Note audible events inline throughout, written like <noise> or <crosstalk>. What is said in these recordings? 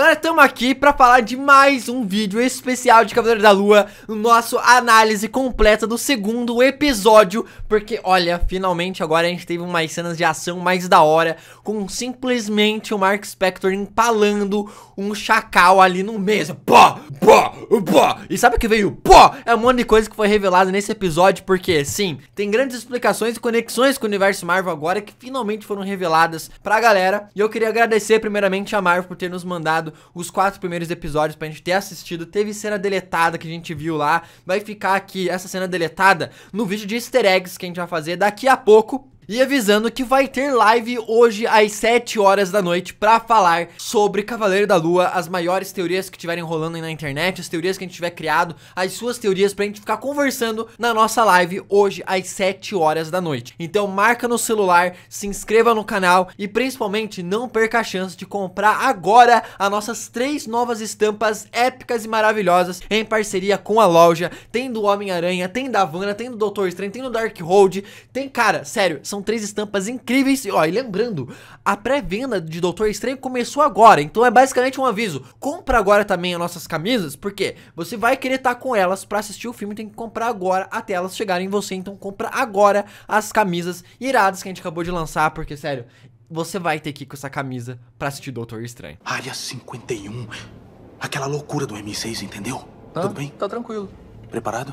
galera, estamos aqui para falar de mais um vídeo especial de Cavaleiro da Lua, o nosso análise completa do segundo episódio, porque olha, finalmente agora a gente teve umas cenas de ação mais da hora, com simplesmente o Mark Spector empalando um chacal ali no mesmo. Assim, pó, pó, pó E sabe o que veio? Pó! é um monte de coisa que foi revelada nesse episódio, porque sim, tem grandes explicações e conexões com o universo Marvel agora que finalmente foram reveladas pra galera. E eu queria agradecer primeiramente a Marvel por ter nos mandado os quatro primeiros episódios pra gente ter assistido. Teve cena deletada que a gente viu lá. Vai ficar aqui essa cena deletada no vídeo de easter eggs que a gente vai fazer daqui a pouco e avisando que vai ter live hoje às 7 horas da noite para falar sobre Cavaleiro da Lua, as maiores teorias que estiverem rolando aí na internet, as teorias que a gente tiver criado, as suas teorias pra gente ficar conversando na nossa live hoje às 7 horas da noite. Então marca no celular, se inscreva no canal e principalmente não perca a chance de comprar agora as nossas três novas estampas épicas e maravilhosas em parceria com a loja. Tem do Homem-Aranha, tem da Havana, tem do Doutor Estranho, tem do Darkhold, tem cara, sério, são são três estampas incríveis. E, ó, e lembrando, a pré-venda de Doutor Estranho começou agora, então é basicamente um aviso. Compra agora também as nossas camisas, porque você vai querer estar tá com elas para assistir o filme, tem que comprar agora até elas chegarem em você. Então compra agora as camisas iradas que a gente acabou de lançar, porque sério, você vai ter que ir com essa camisa pra assistir Doutor Estranho. Área 51, aquela loucura do M6, entendeu? Tudo bem? Tá tranquilo. Preparado?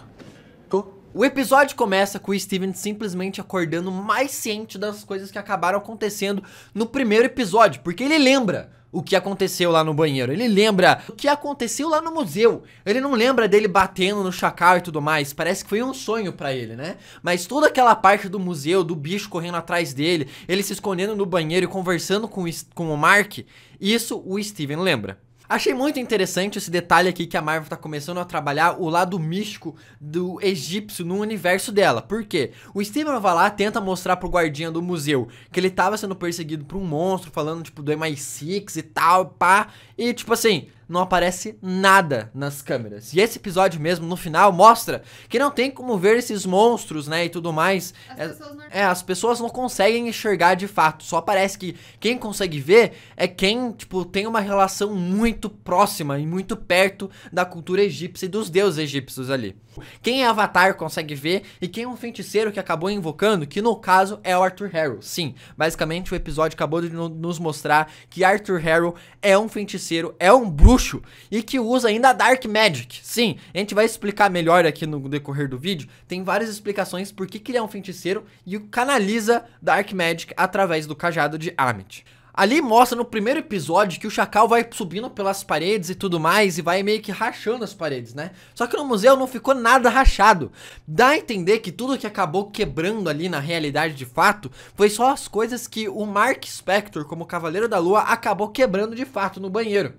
O episódio começa com o Steven simplesmente acordando mais ciente das coisas que acabaram acontecendo no primeiro episódio, porque ele lembra o que aconteceu lá no banheiro, ele lembra o que aconteceu lá no museu. Ele não lembra dele batendo no chacal e tudo mais, parece que foi um sonho para ele, né? Mas toda aquela parte do museu, do bicho correndo atrás dele, ele se escondendo no banheiro e conversando com o, com o Mark, isso o Steven lembra. Achei muito interessante esse detalhe aqui que a Marvel está começando a trabalhar o lado místico do egípcio no universo dela. Por quê? O Steven vai lá, tenta mostrar pro guardinha do museu que ele tava sendo perseguido por um monstro, falando, tipo, do MI6 e tal, pá. E, tipo assim, não aparece nada nas câmeras. E esse episódio mesmo, no final, mostra que não tem como ver esses monstros, né, e tudo mais. As é, pessoas não... é, as pessoas não conseguem enxergar de fato. Só parece que quem consegue ver é quem, tipo, tem uma relação muito próxima e muito perto da cultura egípcia e dos deuses egípcios ali. Tipo, quem é Avatar consegue ver e quem é um feiticeiro que acabou invocando, que no caso é o Arthur Harrow. Sim, basicamente o episódio acabou de nos mostrar que Arthur Harrow é um feiticeiro, é um bruxo e que usa ainda Dark Magic. Sim, a gente vai explicar melhor aqui no decorrer do vídeo. Tem várias explicações por que, que ele é um feiticeiro e canaliza Dark Magic através do cajado de Amit. Ali mostra no primeiro episódio que o Chacal vai subindo pelas paredes e tudo mais e vai meio que rachando as paredes, né? Só que no museu não ficou nada rachado. Dá a entender que tudo que acabou quebrando ali na realidade de fato foi só as coisas que o Mark Spector, como Cavaleiro da Lua, acabou quebrando de fato no banheiro.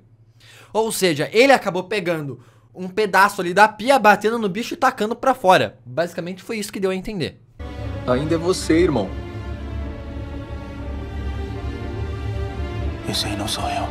Ou seja, ele acabou pegando um pedaço ali da pia, batendo no bicho e tacando para fora. Basicamente foi isso que deu a entender. Ainda é você, irmão. Isso aí não sou eu.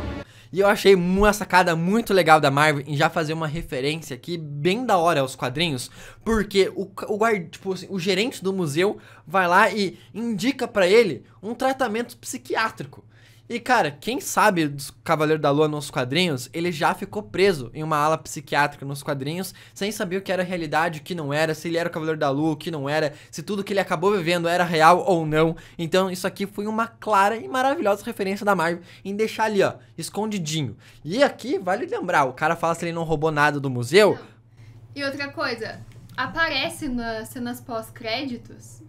E eu achei uma sacada muito legal da Marvel em já fazer uma referência aqui bem da hora aos quadrinhos, porque o, o guard, tipo assim, o gerente do museu vai lá e indica para ele um tratamento psiquiátrico. E cara, quem sabe dos Cavaleiro da Lua nos quadrinhos, ele já ficou preso em uma ala psiquiátrica nos quadrinhos, sem saber o que era realidade, o que não era, se ele era o Cavaleiro da Lua, o que não era, se tudo que ele acabou vivendo era real ou não. Então isso aqui foi uma clara e maravilhosa referência da Marvel em deixar ali, ó, escondidinho. E aqui, vale lembrar, o cara fala se ele não roubou nada do museu. E outra coisa, aparece nas cenas pós-créditos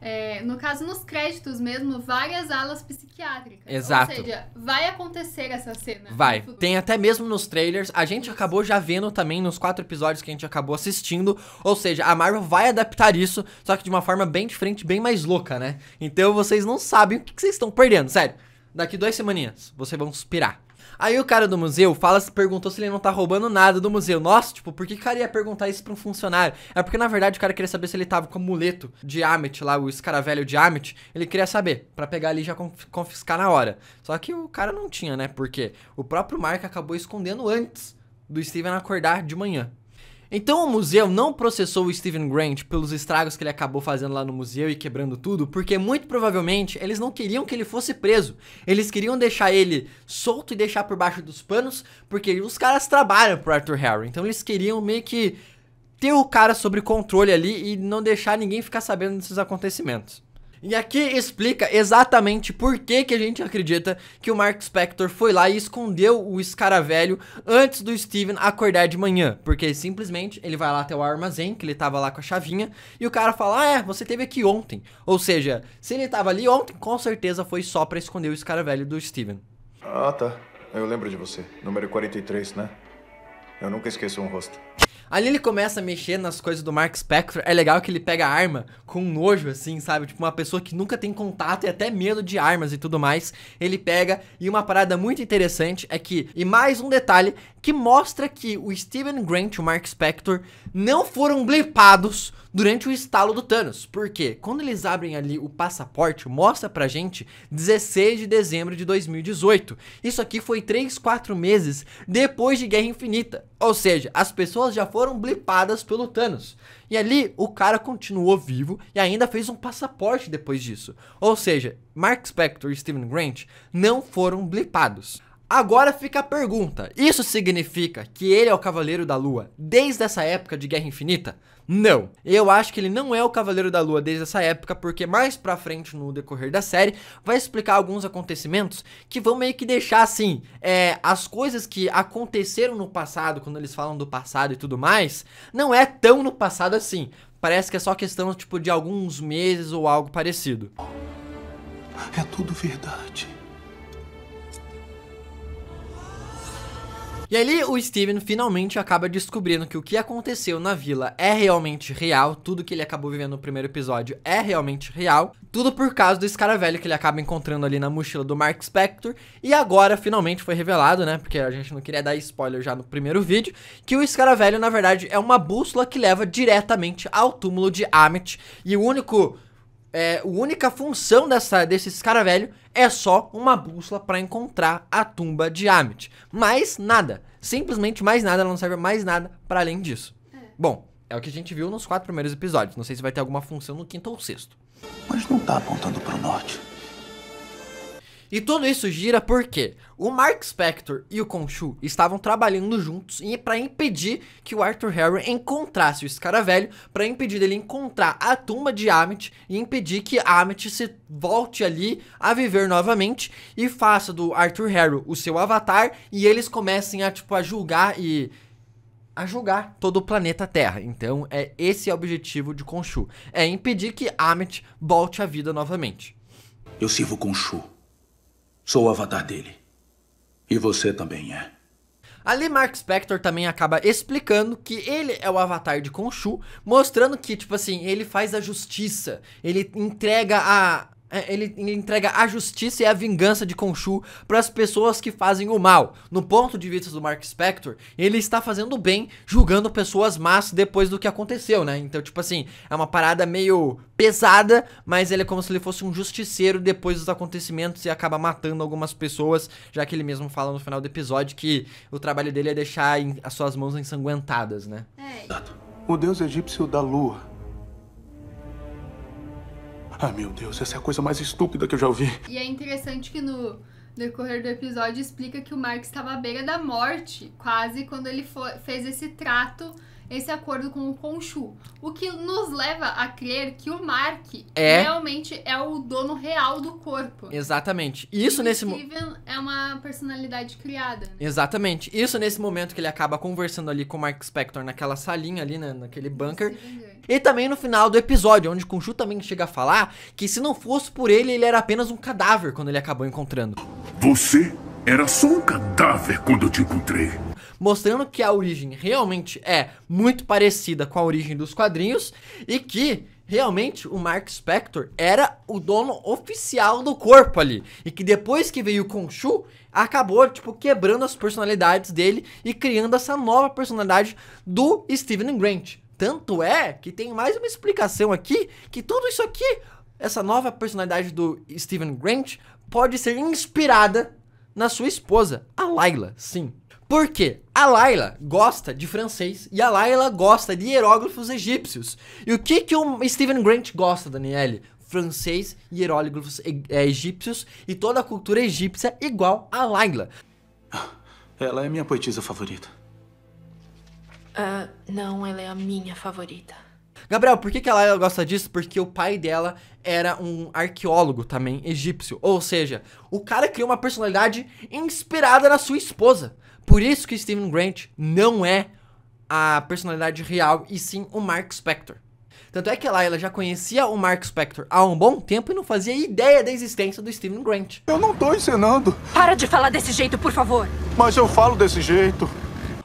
é, no caso, nos créditos mesmo, várias alas psiquiátricas. Exato. Ou seja, vai acontecer essa cena. Vai. Tem até mesmo nos trailers. A gente isso. acabou já vendo também nos quatro episódios que a gente acabou assistindo. Ou seja, a Marvel vai adaptar isso, só que de uma forma bem diferente, bem mais louca, né? Então vocês não sabem o que, vocês estão perdendo, sério. Daqui duas semaninhas, vocês vão pirar. Aí o cara do museu fala, perguntou se ele não tá roubando nada do museu. Nossa, tipo, por que o cara ia perguntar isso pra um funcionário? É porque, na verdade, o cara queria saber se ele tava com o muleto de Amit lá, o escaravelho de Amit. Ele queria saber, para pegar ali e já confiscar na hora. Só que o cara não tinha, né? Porque o próprio Mark acabou escondendo antes do Steven acordar de manhã. Então o museu não processou o Steven Grant pelos estragos que ele acabou fazendo lá no museu e quebrando tudo, porque muito provavelmente eles não queriam que ele fosse preso. Eles queriam deixar ele solto e deixar por baixo dos panos, porque os caras trabalham pro Arthur Harry. Então eles queriam meio que ter o cara sobre controle ali e não deixar ninguém ficar sabendo desses acontecimentos. E aqui explica exatamente por que, que a gente acredita que o Mark Spector foi lá e escondeu o escaravelho antes do Steven acordar de manhã. Porque simplesmente ele vai lá até o armazém, que ele tava lá com a chavinha, e o cara fala: Ah, é, você teve aqui ontem. Ou seja, se ele tava ali ontem, com certeza foi só para esconder o escaravelho do Steven. Ah, tá. Eu lembro de você. Número 43, né? Eu nunca esqueço um rosto. Ali ele começa a mexer nas coisas do Mark Spector. É legal que ele pega arma com nojo, assim, sabe? Tipo, uma pessoa que nunca tem contato e até medo de armas e tudo mais. Ele pega. E uma parada muito interessante é que. E mais um detalhe que mostra que o Steven Grant e o Mark Spector não foram blipados durante o estalo do Thanos. Porque quando eles abrem ali o passaporte, mostra pra gente 16 de dezembro de 2018. Isso aqui foi 3, 4 meses depois de Guerra Infinita. Ou seja, as pessoas já foram foram blipadas pelo Thanos. E ali o cara continuou vivo e ainda fez um passaporte depois disso. Ou seja, Mark Spector e Steven Grant não foram blipados. Agora fica a pergunta: isso significa que ele é o Cavaleiro da Lua desde essa época de Guerra Infinita? Não, eu acho que ele não é o Cavaleiro da Lua desde essa época, porque mais pra frente no decorrer da série vai explicar alguns acontecimentos que vão meio que deixar assim: é, as coisas que aconteceram no passado, quando eles falam do passado e tudo mais, não é tão no passado assim. Parece que é só questão tipo de alguns meses ou algo parecido. É tudo verdade. E ali o Steven finalmente acaba descobrindo que o que aconteceu na vila é realmente real, tudo que ele acabou vivendo no primeiro episódio é realmente real, tudo por causa do escaravelho que ele acaba encontrando ali na mochila do Mark Spector, e agora finalmente foi revelado, né, porque a gente não queria dar spoiler já no primeiro vídeo, que o escaravelho na verdade é uma bússola que leva diretamente ao túmulo de Amit, e o único... É, a única função dessa, desse escaravelho é só uma bússola para encontrar a tumba de Amit. Mais nada, simplesmente mais nada, ela não serve mais nada para além disso. É. Bom, é o que a gente viu nos quatro primeiros episódios. Não sei se vai ter alguma função no quinto ou sexto. Mas não tá apontando para o norte. E tudo isso gira porque o Mark Spector e o Khonshu estavam trabalhando juntos para impedir que o Arthur Harry encontrasse o Escaravelho, para impedir dele encontrar a tumba de Amit e impedir que Amit se volte ali a viver novamente e faça do Arthur Harry o seu avatar e eles comecem a tipo a julgar e a julgar todo o planeta Terra. Então, é esse o objetivo de Khonshu, é impedir que Amit volte à vida novamente. Eu sirvo Khonshu Sou o avatar dele. E você também é. Ali Mark Spector também acaba explicando que ele é o avatar de Khonshu, mostrando que, tipo assim, ele faz a justiça, ele entrega a é, ele entrega a justiça e a vingança de Khonshu para as pessoas que fazem o mal. No ponto de vista do Mark Spector, ele está fazendo bem julgando pessoas más depois do que aconteceu, né? Então, tipo assim, é uma parada meio pesada, mas ele é como se ele fosse um justiceiro depois dos acontecimentos e acaba matando algumas pessoas, já que ele mesmo fala no final do episódio que o trabalho dele é deixar as suas mãos ensanguentadas, né? O deus egípcio da lua ah, meu Deus, essa é a coisa mais estúpida que eu já ouvi. E é interessante que no decorrer do episódio explica que o Mark estava à beira da morte, quase, quando ele fez esse trato esse acordo com o Khonshu, o que nos leva a crer que o Mark é... realmente é o dono real do corpo. Exatamente. Isso e nesse momento é uma personalidade criada. Né? Exatamente. Isso nesse momento que ele acaba conversando ali com o Mark Spector naquela salinha ali, né, naquele bunker. E também no final do episódio, onde Khonshu também chega a falar que se não fosse por ele, ele era apenas um cadáver quando ele acabou encontrando. Você era só um cadáver quando eu te encontrei mostrando que a origem realmente é muito parecida com a origem dos quadrinhos e que realmente o Mark Spector era o dono oficial do corpo ali. E que depois que veio o Khonshu, acabou, tipo, quebrando as personalidades dele e criando essa nova personalidade do Steven Grant. Tanto é que tem mais uma explicação aqui, que tudo isso aqui, essa nova personalidade do Steven Grant, pode ser inspirada na sua esposa, a Layla, sim. Porque a Laila gosta de francês e a Laila gosta de hieróglifos egípcios. E o que, que o Steven Grant gosta, Daniele? Francês, hieróglifos e, é, egípcios e toda a cultura egípcia igual a Laila. Ah, ela é minha poetisa favorita. Uh, não, ela é a minha favorita. Gabriel, por que, que a Laila gosta disso? Porque o pai dela era um arqueólogo também egípcio. Ou seja, o cara criou uma personalidade inspirada na sua esposa. Por isso que Steven Grant não é a personalidade real e sim o Mark Spector. Tanto é que lá ela já conhecia o Mark Spector há um bom tempo e não fazia ideia da existência do Steven Grant. Eu não tô ensinando. Para de falar desse jeito, por favor. Mas eu falo desse jeito.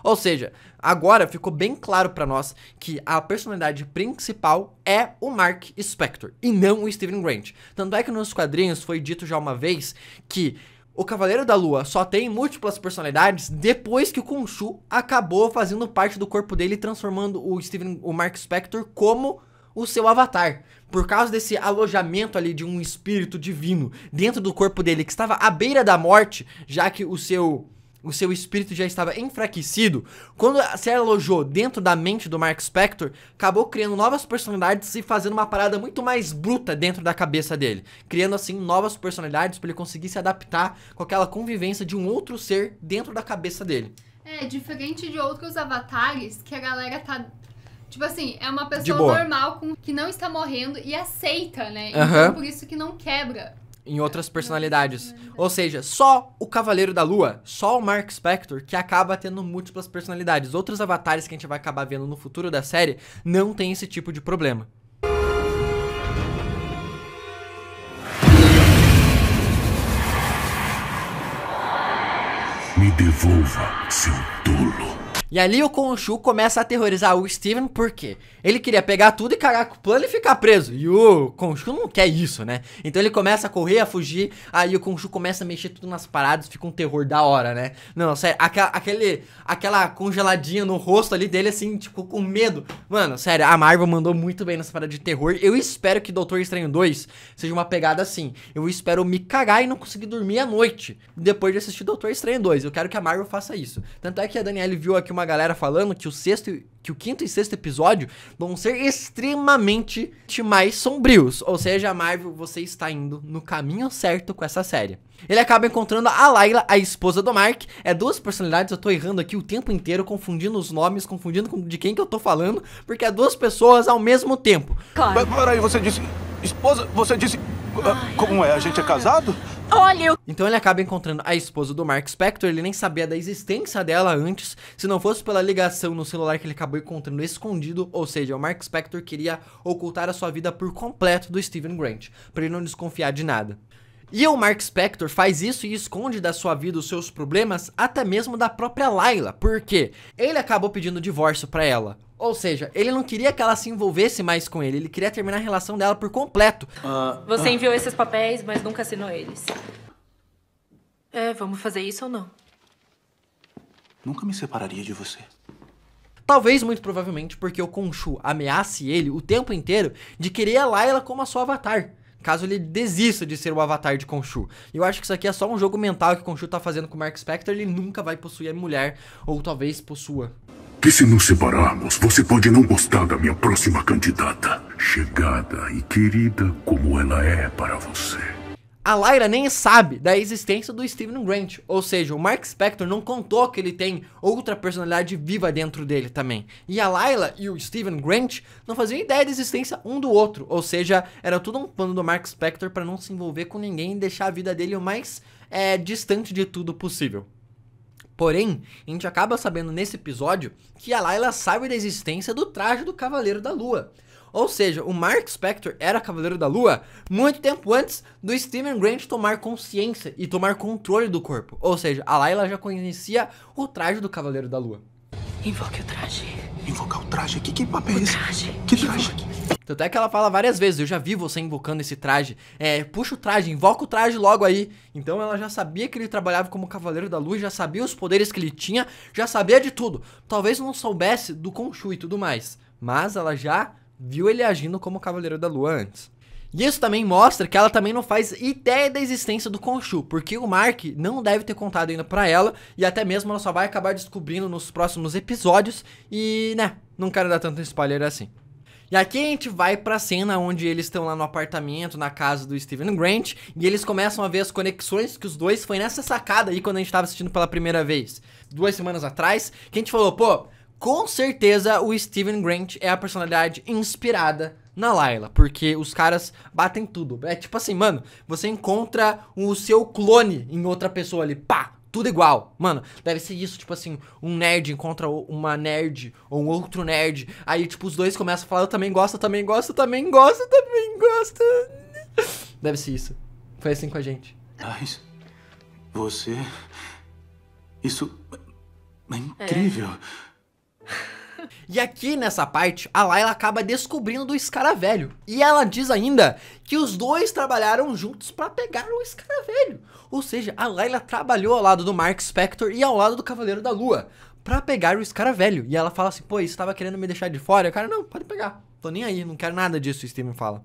Ou seja, agora ficou bem claro para nós que a personalidade principal é o Mark Spector e não o Steven Grant. Tanto é que nos quadrinhos foi dito já uma vez que o Cavaleiro da Lua só tem múltiplas personalidades depois que o Khonshu acabou fazendo parte do corpo dele, transformando o Steven, o Mark Spector como o seu avatar. Por causa desse alojamento ali de um espírito divino dentro do corpo dele que estava à beira da morte, já que o seu o seu espírito já estava enfraquecido, quando se alojou dentro da mente do Mark Spector, acabou criando novas personalidades e fazendo uma parada muito mais bruta dentro da cabeça dele, criando assim novas personalidades para ele conseguir se adaptar com aquela convivência de um outro ser dentro da cabeça dele. É, diferente de outros avatares que a galera tá Tipo assim, é uma pessoa normal com, que não está morrendo e aceita, né? Uhum. Então por isso que não quebra em outras personalidades. Ou seja, só o Cavaleiro da Lua, só o Mark Spector que acaba tendo múltiplas personalidades. Outros avatares que a gente vai acabar vendo no futuro da série não tem esse tipo de problema. Me devolva seu tolo. E ali o Khonshu começa a aterrorizar o Steven porque ele queria pegar tudo e cagar com o plano e ficar preso. E o Khonshu não quer isso, né? Então ele começa a correr, a fugir, aí o Khonshu começa a mexer tudo nas paradas, fica um terror da hora, né? Não, sério, aquela, aquele, aquela congeladinha no rosto ali dele, assim, tipo, com medo. Mano, sério, a Marvel mandou muito bem nessa parada de terror. Eu espero que Doutor Estranho 2 seja uma pegada assim. Eu espero me cagar e não conseguir dormir à noite depois de assistir Doutor Estranho 2. Eu quero que a Marvel faça isso. Tanto é que a Daniela viu aqui uma uma galera falando que o sexto que o quinto e sexto episódio vão ser extremamente mais sombrios. Ou seja, Marvel, você está indo no caminho certo com essa série. Ele acaba encontrando a Layla, a esposa do Mark. É duas personalidades, eu tô errando aqui o tempo inteiro, confundindo os nomes, confundindo com de quem que eu tô falando, porque é duas pessoas ao mesmo tempo. Claro. Peraí, você disse. Esposa, você disse. Ah, como é? A gente é casado? Olha! Então ele acaba encontrando a esposa do Mark Spector, ele nem sabia da existência dela antes, se não fosse pela ligação no celular que ele acabou encontrando escondido, ou seja, o Mark Spector queria ocultar a sua vida por completo do Steven Grant, para ele não desconfiar de nada. E o Mark Spector faz isso e esconde da sua vida os seus problemas, até mesmo da própria Layla, porque ele acabou pedindo divórcio para ela. Ou seja, ele não queria que ela se envolvesse mais com ele, ele queria terminar a relação dela por completo. Uh, Você uh. enviou esses papéis, mas nunca assinou eles. É, vamos fazer isso ou não? Nunca me separaria de você. Talvez, muito provavelmente, porque o Konshu ameace ele o tempo inteiro de querer a Layla como a sua avatar. Caso ele desista de ser o avatar de Khonshu. Eu acho que isso aqui é só um jogo mental que Konshu tá fazendo com o Mark Spector. Ele nunca vai possuir a mulher, ou talvez possua que se nos separarmos, você pode não gostar da minha próxima candidata. Chegada e querida como ela é para você. A Lyra nem sabe da existência do Steven Grant, ou seja, o Mark Spector não contou que ele tem outra personalidade viva dentro dele também. E a Lyla e o Steven Grant não faziam ideia da existência um do outro, ou seja, era tudo um plano do Mark Spector para não se envolver com ninguém e deixar a vida dele o mais é, distante de tudo possível. Porém, a gente acaba sabendo nesse episódio que a Layla sabe da existência do traje do Cavaleiro da Lua. Ou seja, o Mark Spector era Cavaleiro da Lua muito tempo antes do Steven Grant tomar consciência e tomar controle do corpo. Ou seja, a Layla já conhecia o traje do Cavaleiro da Lua. Invoque o traje. Invocar o traje? Que, que papel é esse? Traje. Que traje? Invoque. Tanto é que ela fala várias vezes, eu já vi você invocando esse traje. É, puxa o traje, invoca o traje logo aí. Então ela já sabia que ele trabalhava como Cavaleiro da Luz, já sabia os poderes que ele tinha, já sabia de tudo. Talvez não soubesse do Conchu e tudo mais, mas ela já viu ele agindo como Cavaleiro da Lua antes. E isso também mostra que ela também não faz ideia da existência do Khonshu, porque o Mark não deve ter contado ainda para ela, e até mesmo ela só vai acabar descobrindo nos próximos episódios, e né, não quero dar tanto spoiler assim. E aqui a gente vai pra cena onde eles estão lá no apartamento, na casa do Steven Grant, e eles começam a ver as conexões que os dois foi nessa sacada aí quando a gente tava assistindo pela primeira vez, duas semanas atrás, que a gente falou, pô, com certeza o Steven Grant é a personalidade inspirada na Layla, porque os caras batem tudo. É tipo assim, mano, você encontra o seu clone em outra pessoa ali, pá, tudo igual. Mano, deve ser isso, tipo assim, um nerd encontra uma nerd ou um outro nerd. Aí, tipo, os dois começam a falar, eu também gosto, eu também gosto, eu também gosto, eu também gosto. <laughs> Deve ser isso. Foi assim com a gente. Mas você. Isso. É incrível. É. E aqui nessa parte, a Layla acaba descobrindo do escaravelho. E ela diz ainda que os dois trabalharam juntos para pegar o escaravelho. Ou seja, a Layla trabalhou ao lado do Mark Spector e ao lado do Cavaleiro da Lua para pegar o escaravelho. E ela fala assim: "Pô, isso tava querendo me deixar de fora". o cara: "Não, pode pegar. Tô nem aí, não quero nada disso", o Steven fala.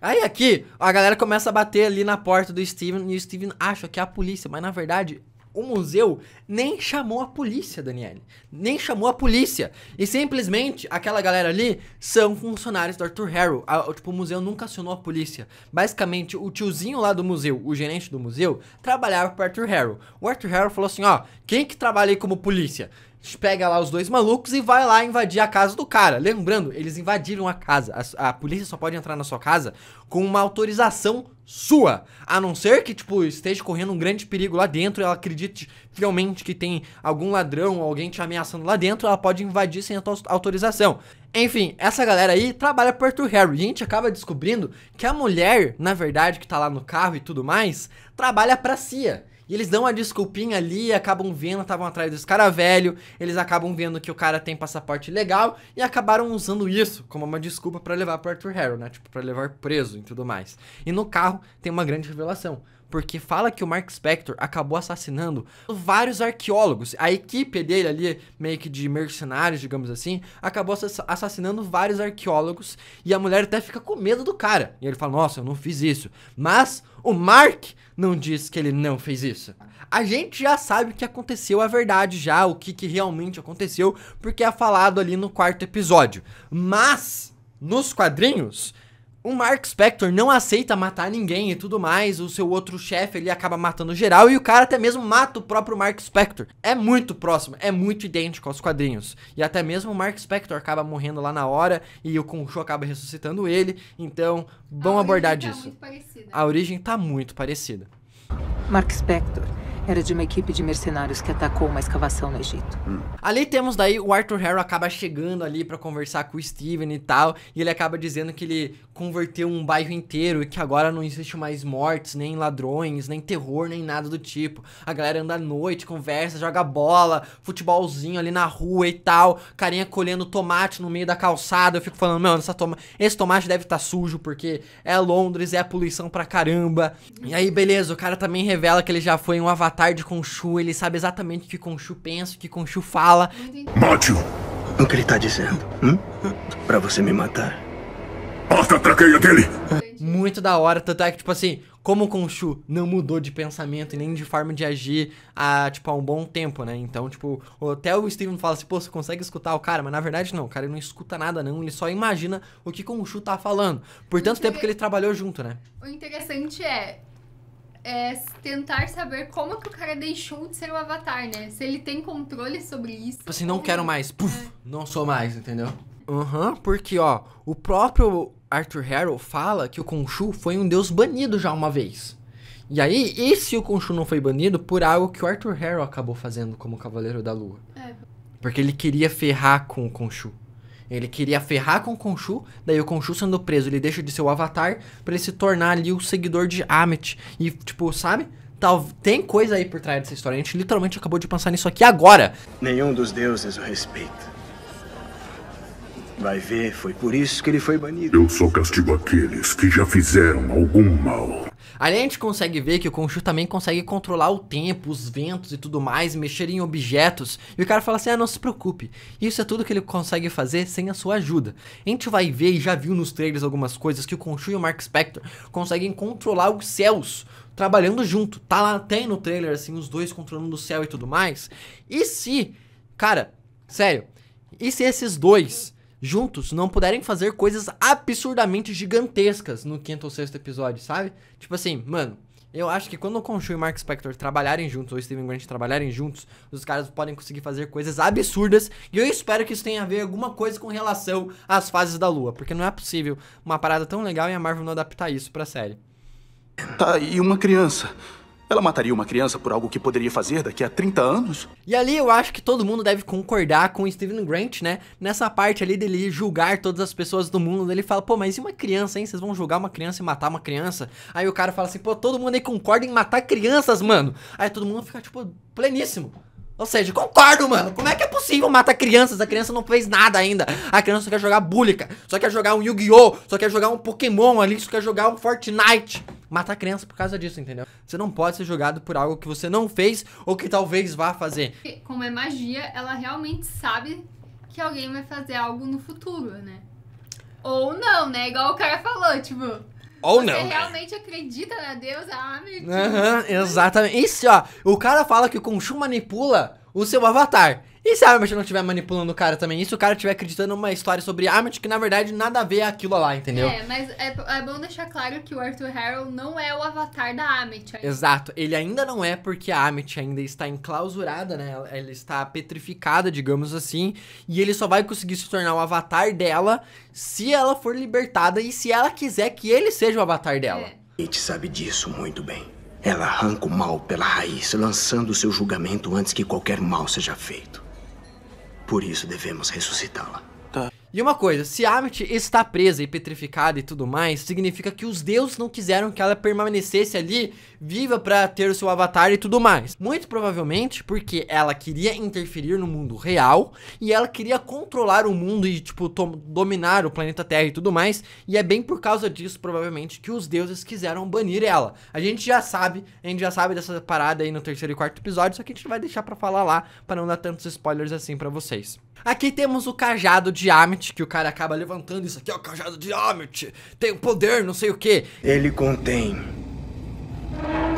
Aí aqui, a galera começa a bater ali na porta do Steven e o Steven acha que é a polícia, mas na verdade o museu nem chamou a polícia, Daniele. Nem chamou a polícia. E simplesmente aquela galera ali são funcionários do Arthur Harrow. A, tipo, o museu nunca acionou a polícia. Basicamente, o tiozinho lá do museu, o gerente do museu, trabalhava pro Arthur Harrow. O Arthur Harrow falou assim: ó, quem que trabalha aí como polícia? pega lá os dois malucos e vai lá invadir a casa do cara. Lembrando, eles invadiram a casa. A, a polícia só pode entrar na sua casa com uma autorização sua. A não ser que, tipo, esteja correndo um grande perigo lá dentro, ela acredite realmente que tem algum ladrão, ou alguém te ameaçando lá dentro, ela pode invadir sem a tua autorização. Enfim, essa galera aí trabalha por Arthur Harry. E a gente acaba descobrindo que a mulher, na verdade, que tá lá no carro e tudo mais, trabalha pra CIA. E eles dão uma desculpinha ali, acabam vendo, estavam atrás dos cara velho, eles acabam vendo que o cara tem passaporte legal e acabaram usando isso como uma desculpa para levar pro Arthur Harrow, né? Tipo, pra levar preso e tudo mais. E no carro tem uma grande revelação porque fala que o Mark Spector acabou assassinando vários arqueólogos. A equipe dele ali, meio que de mercenários, digamos assim, acabou assassinando vários arqueólogos e a mulher até fica com medo do cara. E ele fala: "Nossa, eu não fiz isso". Mas o Mark não diz que ele não fez isso. A gente já sabe o que aconteceu, a verdade já, o que, que realmente aconteceu, porque é falado ali no quarto episódio. Mas nos quadrinhos, o Mark Spector não aceita matar ninguém e tudo mais, o seu outro chefe ele acaba matando geral e o cara até mesmo mata o próprio Mark Spector. É muito próximo, é muito idêntico aos quadrinhos. E até mesmo o Mark Spector acaba morrendo lá na hora e o Kunshu acaba ressuscitando ele, então vamos abordar tá disso. A origem tá muito parecida. Mark Spector era de uma equipe de mercenários que atacou uma escavação no Egito. Hum. Ali temos daí o Arthur Harrow acaba chegando ali para conversar com o Steven e tal, e ele acaba dizendo que ele converteu um bairro inteiro e que agora não existe mais mortes, nem ladrões, nem terror, nem nada do tipo. A galera anda à noite, conversa, joga bola, futebolzinho ali na rua e tal, carinha colhendo tomate no meio da calçada. Eu fico falando, mano, essa toma... esse tomate deve estar tá sujo porque é Londres, é poluição pra caramba. E aí, beleza, o cara também revela que ele já foi um avatar de Conchu. ele sabe exatamente o que Conchu pensa, o que Conchu fala. Mate o que ele tá dizendo, hum? Pra você me matar a traqueia dele! Muito da hora, tanto é que, tipo assim, como o Khonshu não mudou de pensamento e nem de forma de agir há, tipo, há um bom tempo, né? Então, tipo, até o Steven fala assim, pô, você consegue escutar o cara? Mas na verdade não, o cara não escuta nada não, ele só imagina o que Khonshu tá falando. Por tanto Inter... tempo que ele trabalhou junto, né? O interessante é, é tentar saber como que o cara deixou de ser o um avatar, né? Se ele tem controle sobre isso. Tipo assim, não quero mais, puf, é. não sou mais, entendeu? Aham, uhum, porque, ó, o próprio Arthur Harrow fala que o Khonshu foi um deus banido já uma vez. E aí, e se o Khonshu não foi banido por algo que o Arthur Harrow acabou fazendo como Cavaleiro da Lua? É. Porque ele queria ferrar com o Khonshu. Ele queria ferrar com o Khonshu, daí o Khonshu sendo preso, ele deixa de ser o avatar para ele se tornar ali o seguidor de Amit. E, tipo, sabe? Tal, tem coisa aí por trás dessa história. A gente literalmente acabou de pensar nisso aqui agora. Nenhum dos deuses o respeita. Vai ver, foi por isso que ele foi banido. Eu só castigo aqueles que já fizeram algum mal. Ali a gente consegue ver que o Conchu também consegue controlar o tempo, os ventos e tudo mais, mexer em objetos. E o cara fala assim: ah, não se preocupe, isso é tudo que ele consegue fazer sem a sua ajuda. A gente vai ver e já viu nos trailers algumas coisas que o Conchu e o Mark Spector conseguem controlar os céus. Trabalhando junto, tá lá até no trailer, assim, os dois controlando o céu e tudo mais. E se, cara, sério, e se esses dois juntos não puderem fazer coisas absurdamente gigantescas no quinto ou sexto episódio, sabe? Tipo assim, mano, eu acho que quando o Conchu e o Mark Spector trabalharem juntos, ou o Steven Grant trabalharem juntos, os caras podem conseguir fazer coisas absurdas. E eu espero que isso tenha a ver alguma coisa com relação às fases da Lua, porque não é possível uma parada tão legal e a Marvel não adaptar isso pra série. Tá, e uma criança? Ela mataria uma criança por algo que poderia fazer daqui a 30 anos? E ali eu acho que todo mundo deve concordar com o Steven Grant, né? Nessa parte ali dele julgar todas as pessoas do mundo, ele fala, pô, mas e uma criança, hein? Vocês vão julgar uma criança e matar uma criança? Aí o cara fala assim, pô, todo mundo aí concorda em matar crianças, mano. Aí todo mundo fica, tipo, pleníssimo. Ou seja, concordo, mano. Como é que é possível matar crianças? A criança não fez nada ainda. A criança só quer jogar búlica. só quer jogar um Yu-Gi-Oh!, só quer jogar um Pokémon ali, só quer jogar um Fortnite. Matar criança por causa disso, entendeu? Você não pode ser julgado por algo que você não fez ou que talvez vá fazer. Como é magia, ela realmente sabe que alguém vai fazer algo no futuro, né? Ou não, né? Igual o cara falou, tipo... Ou você não. Você realmente acredita na deusa? Ah, meu Deus. Uhum, exatamente. Isso, ó. O cara fala que o Khonshu manipula o seu avatar. E se a Armit não estiver manipulando o cara também, e se o cara estiver acreditando uma história sobre Armit que na verdade nada a ver é aquilo lá, entendeu? É, mas é, é bom deixar claro que o Arthur Harrow não é o avatar da Armit. Exato, ele ainda não é porque a Armit ainda está enclausurada, né? Ela está petrificada, digamos assim, e ele só vai conseguir se tornar o avatar dela se ela for libertada e se ela quiser que ele seja o avatar dela. É. gente sabe disso muito bem. Ela arranca o mal pela raiz, lançando o seu julgamento antes que qualquer mal seja feito. Por isso devemos ressuscitá-la. Tá. E uma coisa, se Amit está presa e petrificada e tudo mais, significa que os deuses não quiseram que ela permanecesse ali viva para ter o seu avatar e tudo mais. Muito provavelmente porque ela queria interferir no mundo real e ela queria controlar o mundo e, tipo, dominar o planeta Terra e tudo mais. E é bem por causa disso, provavelmente, que os deuses quiseram banir ela. A gente já sabe, a gente já sabe dessa parada aí no terceiro e quarto episódio, só que a gente vai deixar para falar lá, para não dar tantos spoilers assim para vocês. Aqui temos o cajado de Amit, que o cara acaba levantando isso aqui, ó, o cajado de Amit, tem poder, não sei o que. Ele contém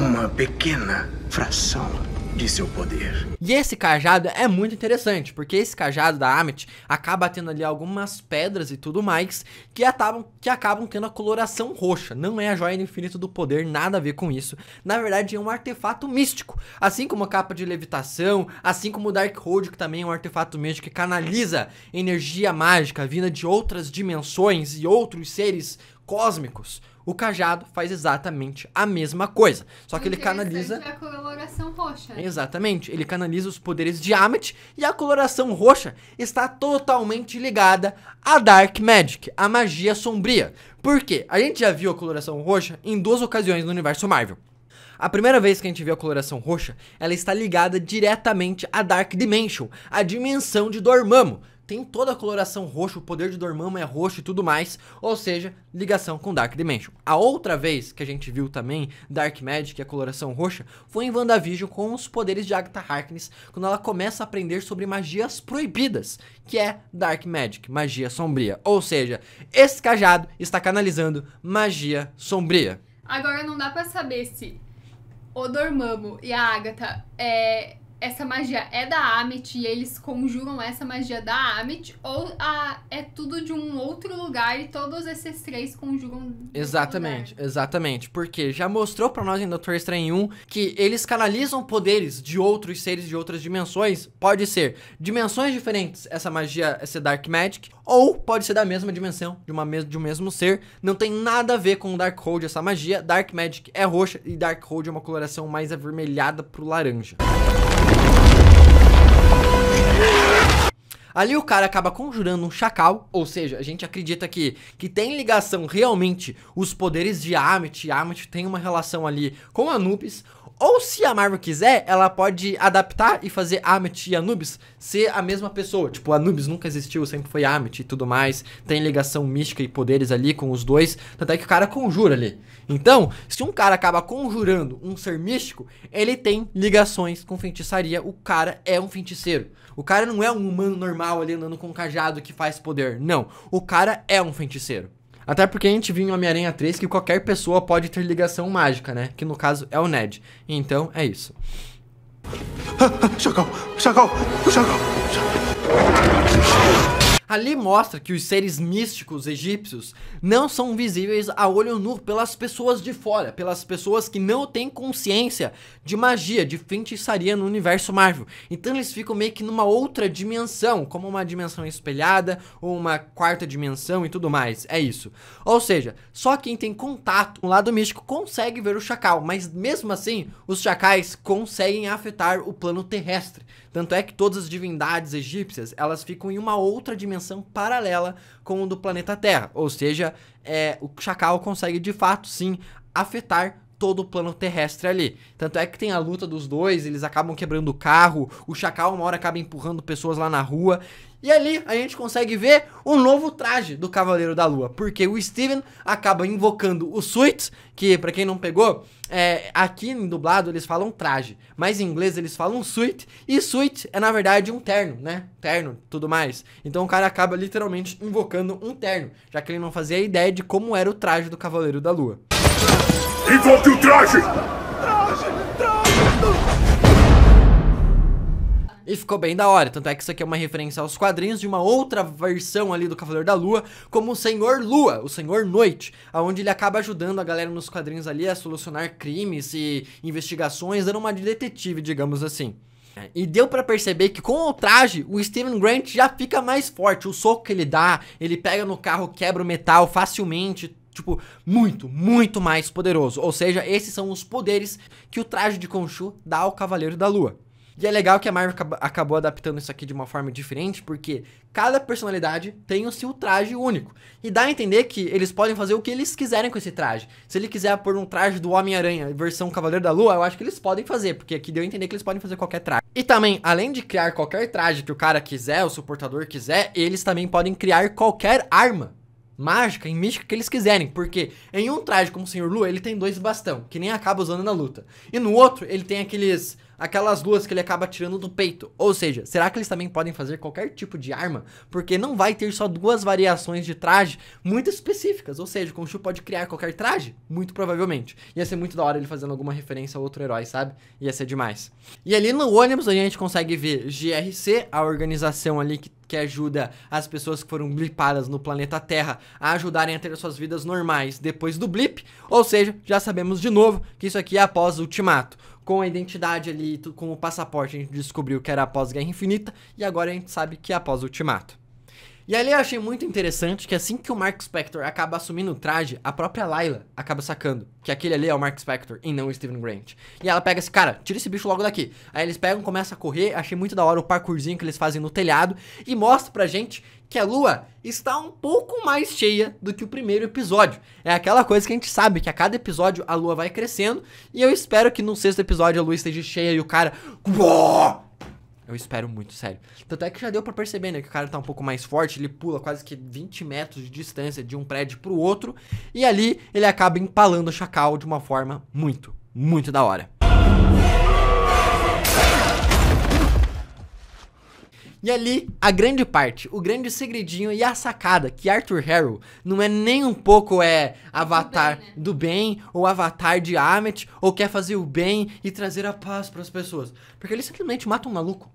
uma pequena fração de seu poder. E esse cajado é muito interessante, porque esse cajado da Amit acaba tendo ali algumas pedras e tudo mais que acabam, que acabam tendo a coloração roxa. Não é a joia do infinito do poder, nada a ver com isso. Na verdade, é um artefato místico, assim como a capa de levitação, assim como o Darkhold, que também é um artefato místico que canaliza energia mágica vinda de outras dimensões e outros seres cósmicos o cajado faz exatamente a mesma coisa, só que ele canaliza a coloração roxa. Exatamente, ele canaliza os poderes de Amit e a coloração roxa está totalmente ligada a Dark Magic, a magia sombria. Por quê? A gente já viu a coloração roxa em duas ocasiões no universo Marvel. A primeira vez que a gente vê a coloração roxa, ela está ligada diretamente à Dark Dimension, a dimensão de Dormammu, tem toda a coloração roxa, o poder de Dormammu é roxo e tudo mais, ou seja, ligação com Dark Dimension. A outra vez que a gente viu também Dark Magic e é a coloração roxa foi em WandaVision com os poderes de Agatha Harkness, quando ela começa a aprender sobre magias proibidas, que é Dark Magic, magia sombria. Ou seja, esse cajado está canalizando magia sombria. Agora não dá para saber se o Dormammu e a Agatha é, essa magia é da Amit e eles conjugam essa magia da Amit, ou a, é tudo de um outro lugar e todos esses três conjugam. Exatamente, exatamente. Porque já mostrou para nós em Doutor Estranho 1 que eles canalizam poderes de outros seres de outras dimensões. Pode ser dimensões diferentes, essa magia, essa Dark Magic, ou pode ser da mesma dimensão, de, uma mes de um mesmo ser. Não tem nada a ver com Darkhold essa magia. Dark Magic é roxa e Darkhold é uma coloração mais avermelhada pro laranja. Ali o cara acaba conjurando um chacal, ou seja, a gente acredita que, que tem ligação realmente os poderes de Amit, Amit tem uma relação ali com Anubis, ou se a Marvel quiser, ela pode adaptar e fazer Amit e Anubis ser a mesma pessoa. Tipo, Anubis nunca existiu, sempre foi Amit e tudo mais. Tem ligação mística e poderes ali com os dois. Tanto é que o cara conjura ali. Então, se um cara acaba conjurando um ser místico, ele tem ligações com feitiçaria. O cara é um feiticeiro. O cara não é um humano normal ali andando com um cajado que faz poder. Não. O cara é um feiticeiro. Até porque a gente viu em Homem-Aranha 3 que qualquer pessoa pode ter ligação mágica, né? Que no caso é o Ned. Então é isso. Ah, ah, chacal, chacal, chacal, chacal. Ali mostra que os seres místicos egípcios não são visíveis a olho nu pelas pessoas de fora, pelas pessoas que não têm consciência de magia, de feitiçaria no universo Marvel. Então eles ficam meio que numa outra dimensão, como uma dimensão espelhada, ou uma quarta dimensão e tudo mais. É isso. Ou seja, só quem tem contato com o lado místico consegue ver o chacal, mas mesmo assim, os chacais conseguem afetar o plano terrestre. Tanto é que todas as divindades egípcias, elas ficam em uma outra dimensão dimensão paralela com o do planeta Terra. Ou seja, é, o chacal consegue de fato sim afetar todo o plano terrestre ali. Tanto é que tem a luta dos dois, eles acabam quebrando o carro, o Chacal uma hora acaba empurrando pessoas lá na rua. E ali a gente consegue ver um novo traje do Cavaleiro da Lua, porque o Steven acaba invocando o suit, que para quem não pegou, é, aqui em dublado eles falam traje, mas em inglês eles falam suit, e suit é na verdade um terno, né? Terno, tudo mais. Então o cara acaba literalmente invocando um terno, já que ele não fazia ideia de como era o traje do Cavaleiro da Lua. Invoque o traje! Traje! Traje! E ficou bem da hora, tanto é que isso aqui é uma referência aos quadrinhos de uma outra versão ali do Cavaleiro da Lua, como o Senhor Lua, o Senhor Noite, aonde ele acaba ajudando a galera nos quadrinhos ali a solucionar crimes e investigações, dando uma de detetive, digamos assim. E deu para perceber que com o traje, o Steven Grant já fica mais forte. O soco que ele dá, ele pega no carro, quebra o metal facilmente tipo, muito, muito mais poderoso. Ou seja, esses são os poderes que o traje de Khonshu dá ao Cavaleiro da Lua. E é legal que a Marvel acabou adaptando isso aqui de uma forma diferente, porque cada personalidade tem o seu traje único. E dá a entender que eles podem fazer o que eles quiserem com esse traje. Se ele quiser pôr um traje do Homem-Aranha versão Cavaleiro da Lua, eu acho que eles podem fazer, porque aqui deu a entender que eles podem fazer qualquer traje. E também, além de criar qualquer traje que o cara quiser, o suportador quiser, eles também podem criar qualquer arma mágica e mística que eles quiserem, porque em um traje como o Senhor Lu, ele tem dois bastão, que nem acaba usando na luta. E no outro, ele tem aqueles aquelas duas que ele acaba tirando do peito. Ou seja, será que eles também podem fazer qualquer tipo de arma? Porque não vai ter só duas variações de traje muito específicas. Ou seja, o Chu pode criar qualquer traje? Muito provavelmente. Ia ser muito da hora ele fazendo alguma referência a outro herói, sabe? Ia ser demais. E ali no ônibus a gente consegue ver GRC, a organização ali que que ajuda as pessoas que foram blipadas no planeta Terra a ajudarem a ter suas vidas normais depois do blip. Ou seja, já sabemos de novo que isso aqui é após o Ultimato com a identidade ali, com o passaporte, a gente descobriu que era após Guerra Infinita, e agora a gente sabe que é após o Ultimato. E ali eu achei muito interessante que assim que o Mark Spector acaba assumindo o traje, a própria Layla acaba sacando que aquele ali é o Mark Spector e não o Steven Grant. E ela pega esse cara, tira esse bicho logo daqui. Aí eles pegam, começam a correr, achei muito da hora o parkourzinho que eles fazem no telhado e mostra pra gente que a lua está um pouco mais cheia do que o primeiro episódio. É aquela coisa que a gente sabe que a cada episódio a lua vai crescendo e eu espero que no sexto episódio a lua esteja cheia e o cara eu espero muito, sério. Tanto é que já deu para perceber, né? Que o cara tá um pouco mais forte, ele pula quase que 20 metros de distância de um prédio pro outro. E ali ele acaba empalando o chacal de uma forma muito, muito da hora. E ali, a grande parte, o grande segredinho e a sacada que Arthur Harrow não é nem um pouco é avatar do bem, né? do bem, ou avatar de Amit ou quer fazer o bem e trazer a paz para as pessoas, porque ele simplesmente mata um maluco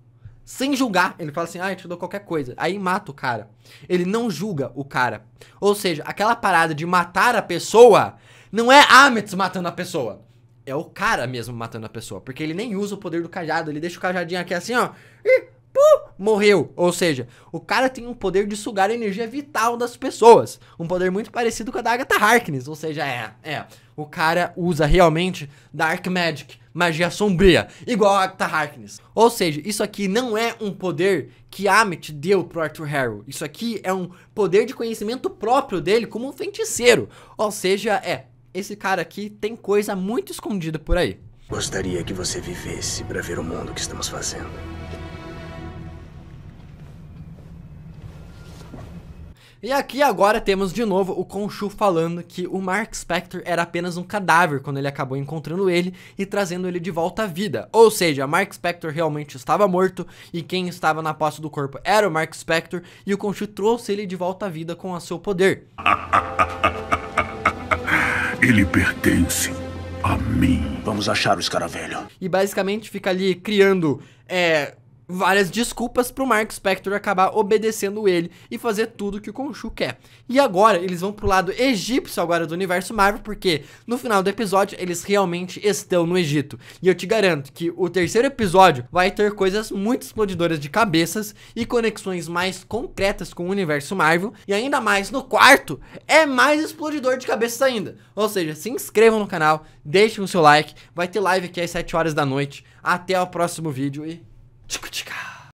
sem julgar. Ele fala assim: ah, eu te dou qualquer coisa. Aí mata o cara. Ele não julga o cara. Ou seja, aquela parada de matar a pessoa não é Amets ah, matando a pessoa. É o cara mesmo matando a pessoa. Porque ele nem usa o poder do cajado. Ele deixa o cajadinho aqui assim, ó. Ih! Puh, morreu. Ou seja, o cara tem um poder de sugar a energia vital das pessoas. Um poder muito parecido com a da Agatha Harkness. Ou seja, é, é. O cara usa realmente Dark Magic, magia sombria, igual a Agatha Harkness. Ou seja, isso aqui não é um poder que Amit deu pro Arthur Harrow. Isso aqui é um poder de conhecimento próprio dele como um feiticeiro. Ou seja, é. Esse cara aqui tem coisa muito escondida por aí. Gostaria que você vivesse para ver o mundo que estamos fazendo. E aqui agora temos de novo o Khonshu falando que o Mark Spector era apenas um cadáver quando ele acabou encontrando ele e trazendo ele de volta à vida. Ou seja, Mark Spector realmente estava morto e quem estava na posse do corpo era o Mark Spector e o Khonshu trouxe ele de volta à vida com o seu poder. <laughs> ele pertence a mim. Vamos achar o escaravelho. E basicamente fica ali criando é, várias desculpas pro Mark Spector acabar obedecendo ele e fazer tudo que o Khonshu quer. E agora eles vão pro lado egípcio agora do universo Marvel, porque no final do episódio eles realmente estão no Egito. E eu te garanto que o terceiro episódio vai ter coisas muito explodidoras de cabeças e conexões mais concretas com o universo Marvel, e ainda mais no quarto é mais explodidor de cabeças ainda. Ou seja, se inscrevam no canal, deixem o seu like, vai ter live aqui às 7 horas da noite. Até o próximo vídeo e c 쿠치 k